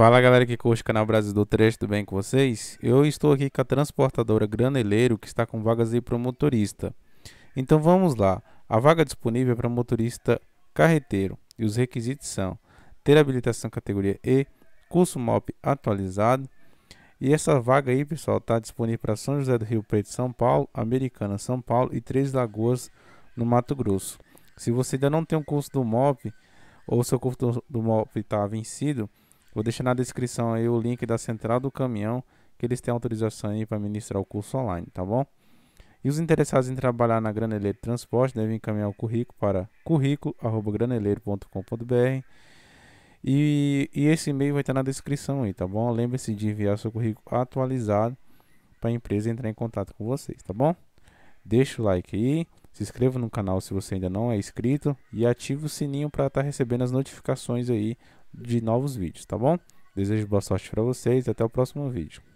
Fala galera que curte o canal Brasil do Trecho, tudo bem com vocês? Eu estou aqui com a transportadora Graneleiro que está com vagas aí para motorista. Então vamos lá, a vaga disponível é para motorista carreteiro e os requisitos são ter habilitação categoria E, curso MOP atualizado e essa vaga aí pessoal está disponível para São José do Rio Preto, São Paulo, Americana, São Paulo e Três Lagoas no Mato Grosso. Se você ainda não tem o um curso do MOP ou seu curso do MOP está vencido, Vou deixar na descrição aí o link da central do caminhão, que eles têm autorização aí para ministrar o curso online, tá bom? E os interessados em trabalhar na Graneleiro Transporte devem encaminhar o currículo para currículo.graneleiro.com.br e, e esse e-mail vai estar na descrição aí, tá bom? Lembre-se de enviar seu currículo atualizado para a empresa entrar em contato com vocês, tá bom? Deixa o like aí. Se inscreva no canal se você ainda não é inscrito e ative o sininho para estar tá recebendo as notificações aí de novos vídeos, tá bom? Desejo boa sorte para vocês e até o próximo vídeo.